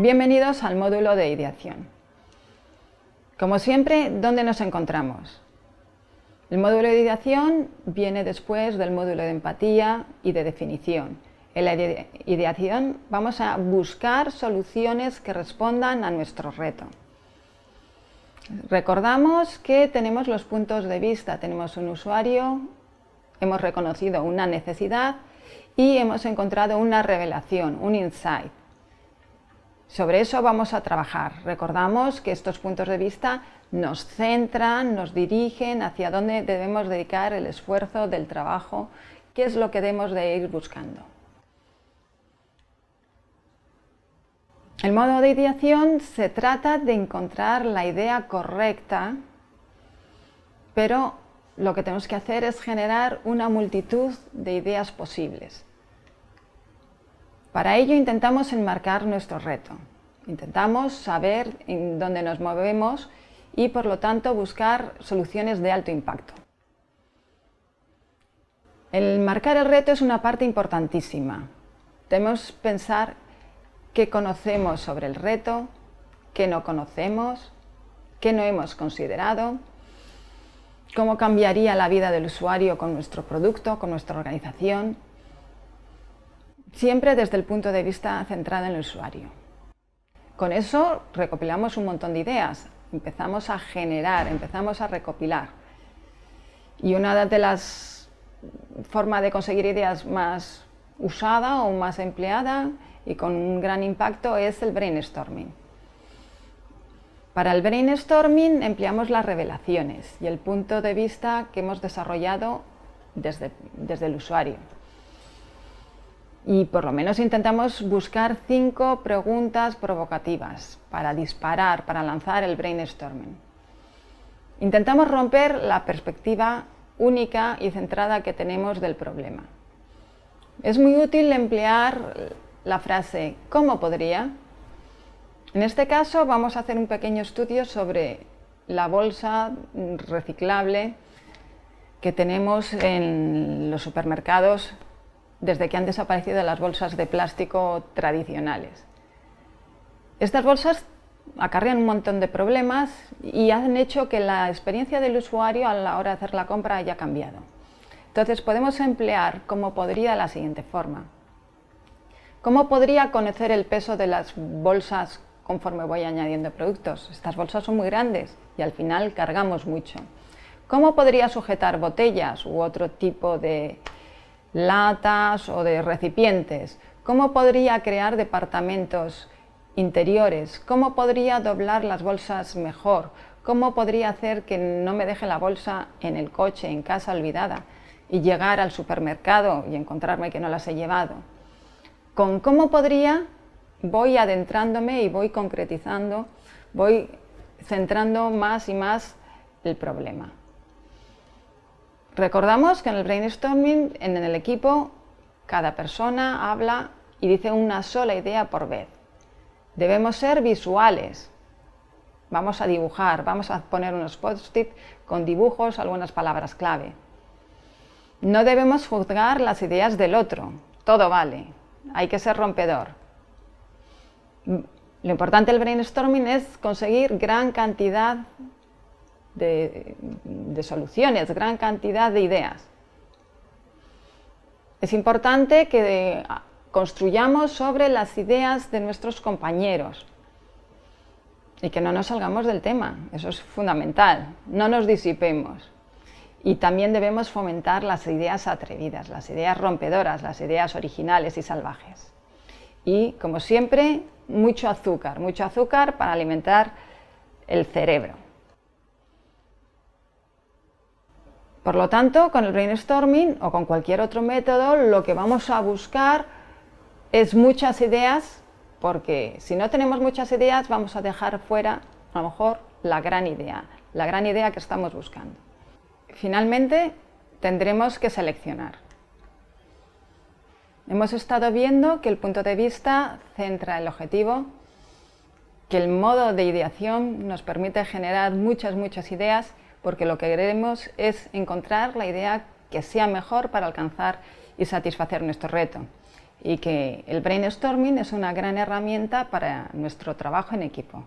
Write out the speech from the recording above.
Bienvenidos al módulo de ideación. Como siempre, ¿dónde nos encontramos? El módulo de ideación viene después del módulo de empatía y de definición. En la ideación vamos a buscar soluciones que respondan a nuestro reto. Recordamos que tenemos los puntos de vista, tenemos un usuario, hemos reconocido una necesidad y hemos encontrado una revelación, un insight. Sobre eso vamos a trabajar. Recordamos que estos puntos de vista nos centran, nos dirigen hacia dónde debemos dedicar el esfuerzo del trabajo, qué es lo que debemos de ir buscando. El modo de ideación se trata de encontrar la idea correcta, pero lo que tenemos que hacer es generar una multitud de ideas posibles. Para ello intentamos enmarcar nuestro reto, intentamos saber en dónde nos movemos y por lo tanto buscar soluciones de alto impacto. El marcar el reto es una parte importantísima. Debemos pensar qué conocemos sobre el reto, qué no conocemos, qué no hemos considerado, cómo cambiaría la vida del usuario con nuestro producto, con nuestra organización, siempre desde el punto de vista centrado en el usuario. Con eso recopilamos un montón de ideas, empezamos a generar, empezamos a recopilar. Y una de las formas de conseguir ideas más usada o más empleada y con un gran impacto es el brainstorming. Para el brainstorming empleamos las revelaciones y el punto de vista que hemos desarrollado desde, desde el usuario y por lo menos intentamos buscar cinco preguntas provocativas para disparar, para lanzar el brainstorming. Intentamos romper la perspectiva única y centrada que tenemos del problema. Es muy útil emplear la frase ¿cómo podría? En este caso vamos a hacer un pequeño estudio sobre la bolsa reciclable que tenemos en los supermercados desde que han desaparecido las bolsas de plástico tradicionales. Estas bolsas acarrean un montón de problemas y han hecho que la experiencia del usuario a la hora de hacer la compra haya cambiado. Entonces podemos emplear como podría la siguiente forma. ¿Cómo podría conocer el peso de las bolsas conforme voy añadiendo productos? Estas bolsas son muy grandes y al final cargamos mucho. ¿Cómo podría sujetar botellas u otro tipo de latas o de recipientes, cómo podría crear departamentos interiores, cómo podría doblar las bolsas mejor, cómo podría hacer que no me deje la bolsa en el coche, en casa olvidada, y llegar al supermercado y encontrarme que no las he llevado. Con cómo podría voy adentrándome y voy concretizando, voy centrando más y más el problema. Recordamos que en el brainstorming, en el equipo, cada persona habla y dice una sola idea por vez. Debemos ser visuales. Vamos a dibujar, vamos a poner unos post-it con dibujos, algunas palabras clave. No debemos juzgar las ideas del otro. Todo vale. Hay que ser rompedor. Lo importante del brainstorming es conseguir gran cantidad de, soluciones, gran cantidad de ideas. Es importante que construyamos sobre las ideas de nuestros compañeros y que no nos salgamos del tema, eso es fundamental, no nos disipemos. Y también debemos fomentar las ideas atrevidas, las ideas rompedoras, las ideas originales y salvajes. Y, como siempre, mucho azúcar, mucho azúcar para alimentar el cerebro. Por lo tanto, con el brainstorming o con cualquier otro método, lo que vamos a buscar es muchas ideas, porque si no tenemos muchas ideas, vamos a dejar fuera, a lo mejor, la gran idea, la gran idea que estamos buscando. Finalmente, tendremos que seleccionar. Hemos estado viendo que el punto de vista centra el objetivo, que el modo de ideación nos permite generar muchas, muchas ideas porque lo que queremos es encontrar la idea que sea mejor para alcanzar y satisfacer nuestro reto y que el brainstorming es una gran herramienta para nuestro trabajo en equipo.